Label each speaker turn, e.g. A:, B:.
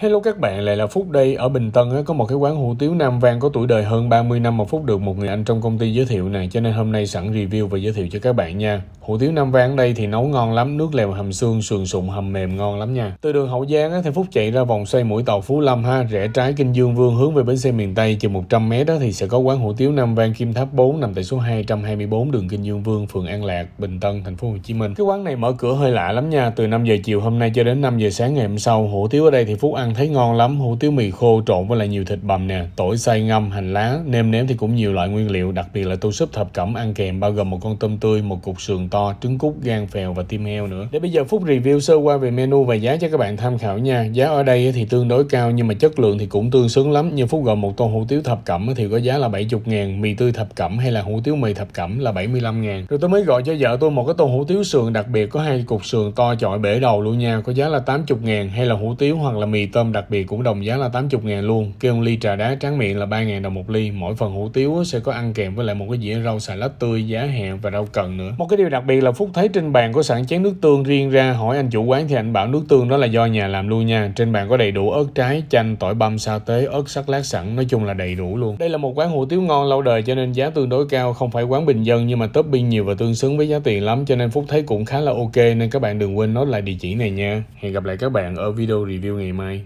A: Hello các bạn, lại là Phúc đây. Ở Bình Tân có một cái quán hủ tiếu Nam Vang có tuổi đời hơn 30 năm mà Phúc được một người anh trong công ty giới thiệu này cho nên hôm nay sẵn review và giới thiệu cho các bạn nha hủ tiếu Nam Vang đây thì nấu ngon lắm, nước lèo hầm xương, sườn sụn hầm mềm ngon lắm nha. Từ đường Hậu Giang á, thì Phúc chạy ra vòng xoay mũi tàu Phú Lâm ha, rẽ trái Kinh Dương Vương hướng về bến xe miền Tây chừng 100 m đó thì sẽ có quán hủ tiếu Nam Vang Kim Tháp 4 nằm tại số 224 đường Kinh Dương Vương, phường An Lạc, Bình Tân, thành phố Hồ Chí Minh. Cái quán này mở cửa hơi lạ lắm nha, từ 5 giờ chiều hôm nay cho đến 5 giờ sáng ngày hôm sau. Hủ tiếu ở đây thì Phúc ăn thấy ngon lắm, hủ tiếu mì khô trộn với lại nhiều thịt bằm nè, tỏi xay ngâm, hành lá, nêm nếm thì cũng nhiều loại nguyên liệu, đặc biệt là tô súp thập cẩm ăn kèm bao gồm một con tôm tươi, một cục sườn to to, trứng cút, gan phèo và tim heo nữa. Để bây giờ Phúc review sơ qua về menu và giá cho các bạn tham khảo nha. Giá ở đây thì tương đối cao nhưng mà chất lượng thì cũng tương xứng lắm. Như Phúc gọi một tô hủ tiếu thập cẩm thì có giá là 70 ngàn, mì tươi thập cẩm hay là hủ tiếu mì thập cẩm là 75 ngàn. Rồi tôi mới gọi cho vợ tôi một cái tô hủ tiếu sườn đặc biệt có hai cục sườn to chọi bể đầu luôn nha, có giá là 80 ngàn hay là hủ tiếu hoặc là mì tôm đặc biệt cũng đồng giá là 80 ngàn luôn. Kêu một ly trà đá tráng miệng là 3 ngàn đồng một ly. Mỗi phần hủ tiếu sẽ có ăn kèm với lại một cái dĩa rau xà lách tươi giá hẹ và rau cần nữa. Một cái điều đặc Đặc biệt là Phúc thấy trên bàn có sẵn chén nước tương riêng ra hỏi anh chủ quán thì anh bảo nước tương đó là do nhà làm luôn nha. Trên bàn có đầy đủ ớt trái, chanh, tỏi băm, sa tế, ớt sắc lát sẵn, nói chung là đầy đủ luôn. Đây là một quán hủ tiếu ngon lâu đời cho nên giá tương đối cao, không phải quán bình dân nhưng mà topping nhiều và tương xứng với giá tiền lắm cho nên Phúc thấy cũng khá là ok nên các bạn đừng quên nốt lại địa chỉ này nha. Hẹn gặp lại các bạn ở video review ngày mai.